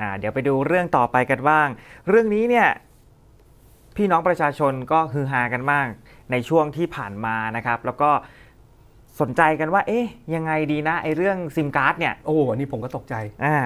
อ่าเดี๋ยวไปดูเรื่องต่อไปกันบ้าง เรื่องนี้เนี่ยพี่น้องประชาชนก็ฮือฮากันมากในช่วงที่ผ่านมานะครับ แล้วก็สนใจกันว่า เอ๊ยยังไงดีนะไอ้เรื่องซิมการ์ดเนี่ยโอ้นี่ผมก็ตกใจอ่า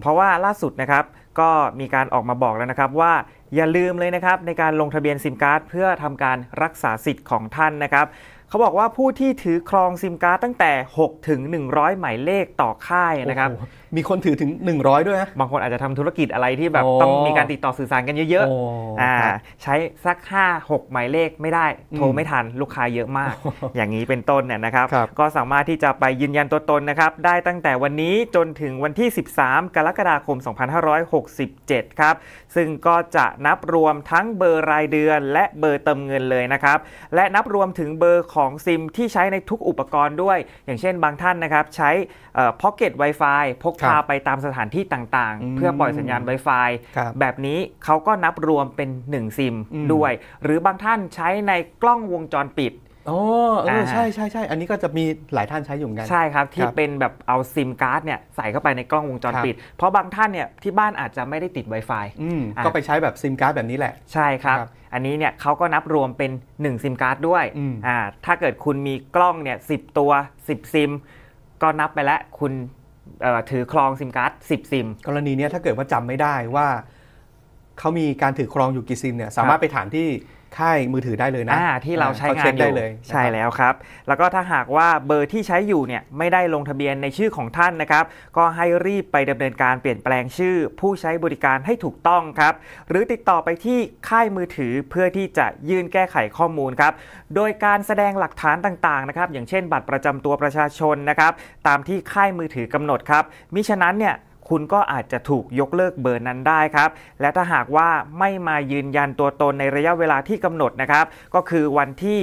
เพราะว่าล่าสุดนะครับก็มีการออกมาบอกแล้วนะครับว่าอย่าลืมเลยนะครับในการลงทะเบียนซิมการ์ดเพื่อทำการรักษาสิทธิ์ของท่านนะครับ เขาบอกว่าผู้ที่ถือครองซิมการ์ดตั้งแต่ 6 ถึง 100หมายเลขต่อค่ายนะครับ มีคนถือถึง 100 ด้วยนะ บางคนอาจจะทำธุรกิจอะไรที่แบบต้องมีการติดต่อสื่อสารกันเยอะๆอ่าใช้สัก 5 6หมายเลขไม่ได้โทรไม่ทัน ลูกค้าเยอะมาก อย่างนี้เป็นต้นเนี่ยนะครับ ก็สามารถที่จะไปยืนยันตัวตนนะครับได้ตั้งแต่วันนี้จนถึงวันที่ 13 กรกฎาคม 2567ครับซึ่งก็จะนับรวมทั้งเบอร์รายเดือนและเบอร์เติมเงินเลยนะครับ และนับรวมถึงเบอร์ของซิมที่ใช้ในทุกอุปกรณ์ด้วย อย่างเช่นบางท่านนะครับ ใช้พ็อกเก็ต Wi-Fi พกพาไปตามสถานที่ต่างๆ เพื่อปล่อยสัญญาณ Wi-Fi แบบนี้เขาก็นับรวมเป็น 1 ซิมด้วย หรือบางท่านใช้ในกล้องวงจรปิดอ๋อเออใช่ใช่ใช่ อันนี้ก็จะมีหลายท่านใช้อยู่เหมือนกัน ใช่ครับ ที่เป็นแบบเอาซิมการ์ดเนี่ยใส่เข้าไปในกล้องวงจรปิดเพราะบางท่านเนี่ยที่บ้านอาจจะไม่ได้ติด Wi-Fi ก็ไปใช้แบบซิมการ์ดแบบนี้แหละ ใช่ครับ อันนี้เนี่ยเขาก็นับรวมเป็น1ซิมการ์ดด้วยอ่าถ้าเกิดคุณมีกล้องเนี่ยสิตัว 10ซิม ก็นับไปแล้วคุณถือคลองซิมการ์ด10ซิมกรณีนี้ถ้าเกิดว่าจำไม่ได้ว่าเขามีการถือครองอยู่กี่ซิมเนี่ยสามารถไปถามที่ค่ายมือถือได้เลยนะที่เราใช้งานได้เลย ใช่แล้วครับ แล้วก็ถ้าหากว่าเบอร์ที่ใช้อยู่เนี่ยไม่ได้ลงทะเบียนในชื่อของท่านนะครับ ก็ให้รีบไปดำเนินการเปลี่ยนแปลงชื่อผู้ใช้บริการให้ถูกต้องครับหรือติดต่อไปที่ค่ายมือถือเพื่อที่จะยื่นแก้ไขข้อมูลครับ โดยการแสดงหลักฐานต่างๆนะครับอย่างเช่น บัตรประจำตัวประชาชนนะครับตามที่ค่ายมือถือกำหนดครับมิฉะนั้นเนี่ยคุณก็อาจจะถูกยกเลิกเบอร์นั้นได้ครับ และถ้าหากว่าไม่มายืนยันตัวตนในระยะเวลาที่กำหนดนะครับ ก็คือวันที่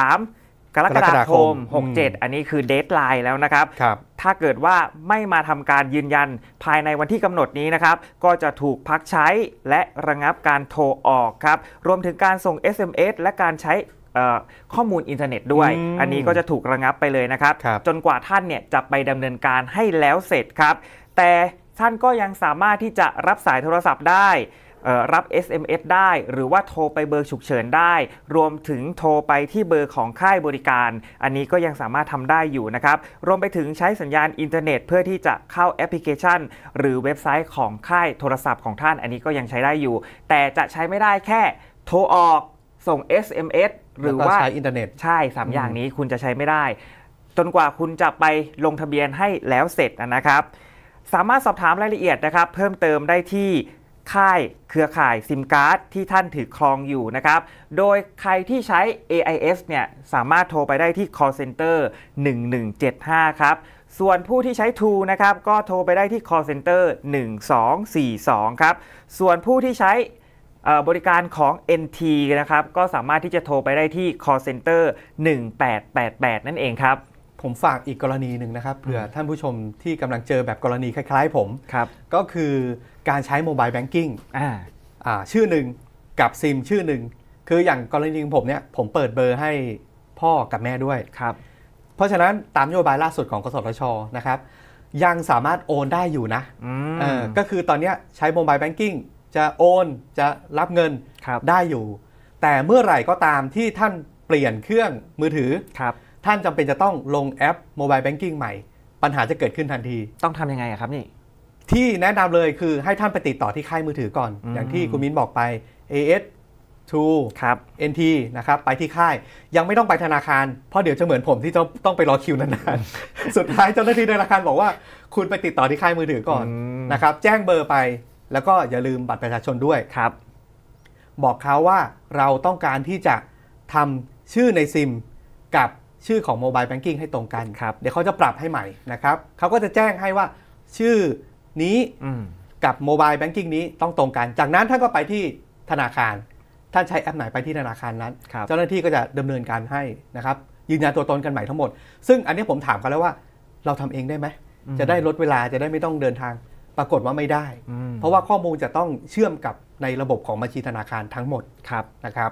13 กรกฎาคม67 อันนี้คือเดทไลน์แล้วนะครับรบถ้าเกิดว่าไม่มาทำการยืนยันภายในวันที่กำหนดนี้นะครับ ก็จะถูกพักใช้และระงับการโทรออกครับ รวมถึงการส่ง SMS และการใช้ข้อมูลอินเทอร์เน็ตด้วย อันนี้ก็จะถูกระงับไปเลยนะครับรบจนกว่าท่านเนี่ยจะไปดำเนินการให้แล้วเสร็จครับแต่ท่านก็ยังสามารถที่จะรับสายโทรศัพท์ได้ รับ SMS ได้ หรือว่าโทรไปเบอร์ฉุกเฉินได้ รวมถึงโทรไปที่เบอร์ของค่ายบริการ อันนี้ก็ยังสามารถทำได้อยู่นะครับ รวมไปถึงใช้สัญญาณอินเทอร์เน็ต เพื่อที่จะเข้าแอปพลิเคชัน หรือเว็บไซต์ของค่ายโทรศัพท์ของท่าน อันนี้ก็ยังใช้ได้อยู่ แต่จะใช้ไม่ได้แค่ โทรออก ส่ง SMS หรือว่าใช้อินเทอร์เน็ตใช่3อย่างนี้คุณจะใช้ไม่ได้ จนกว่าคุณจะไปลงทะเบียนให้แล้วเสร็จนะครับสามารถสอบถามรายละเอียดนะครับเพิ่มเติมได้ที่ค่ายเครือข่ายซิมการ์ดที่ท่านถือครองอยู่นะครับ โดยใครที่ใช้ AIS เนี่ยสามารถโทรไปได้ที่ call center 1175ครับส่วนผู้ที่ใช้ True นะครับก็โทรไปได้ที่ call center 1242ครับส่วนผู้ที่ใช้บริการของ NT นะครับก็สามารถที่จะโทรไปได้ที่ call center 1888 นั่นเองครับผมฝากอีกกรณีหนึ่งนะครับ เผื่อท่านผู้ชมที่กำลังเจอแบบกรณีคล้ายๆ ผม ครับ ก็คือการใช้โมบายแบงกิ้งชื่อหนึ่งกับซิมชื่อหนึ่ง คืออย่างกรณีของผมเนี่ย ผมเปิดเบอร์ให้พ่อกับแม่ด้วย ครับ เพราะฉะนั้นตามนโยบายล่าสุดของกสทชนะครับ ยังสามารถโอนได้อยู่นะ ก็คือตอนนี้ใช้โมบายแบงกิ้งจะโอนจะรับเงินได้อยู่ แต่เมื่อไหร่ก็ตามที่ท่านเปลี่ยนเครื่องมือถือครับท่านจำเป็นจะต้องลงแอปโมบายแบงกิ้งใหม่ ปัญหาจะเกิดขึ้นทันที ต้องทํำยังไงครับนี่ ที่แนะนำเลยคือให้ท่านไปติดต่อที่ค่ายมือถือก่อน อย่างที่คุณมิ้นบอกไป AS t r ครับ NT นะครับ ไปที่ค่าย ยังไม่ต้องไปธนาคาร เพราะเดี๋ยวจะเหมือนผมที่ต้องไปรอคิวนานๆ สุดท้ายเจ้าหน้าที่ธนาคารบอกว่า คุณไปติดต่อที่ค่ายมือถือก่อนนะครับ แจ้งเบอร์ไป แล้วก็อย่าลืมบัตรประชาชนด้วยครับ บอกเขาว่าเราต้องการที่จะทำชื่อในซิมกับชื่อของโมบายแบงกิ้งให้ตรงกันครับเดี๋ยวเขาจะปรับให้ใหม่นะครับ เขาก็จะแจ้งให้ว่า ชื่อนี้กับโมบายแบงกิ้งนี้ต้องตรงกัน จากนั้นท่านก็ไปที่ธนาคารท่านใช้แอปไหนไปที่ธนาคารนั้น เจ้าหน้าที่ก็จะดำเนินการให้นะครับยืนยันตัวตนกันใหม่ทั้งหมด ซึ่งอันนี้ผมถามเขาแล้วว่าเราทำเองได้ไหมจะได้ลดเวลาจะได้ไม่ต้องเดินทางปรากฏว่าไม่ได้เพราะว่าข้อมูลจะต้องเชื่อมกับในระบบของบัญชีธนาคารทั้งหมดครับนะครับ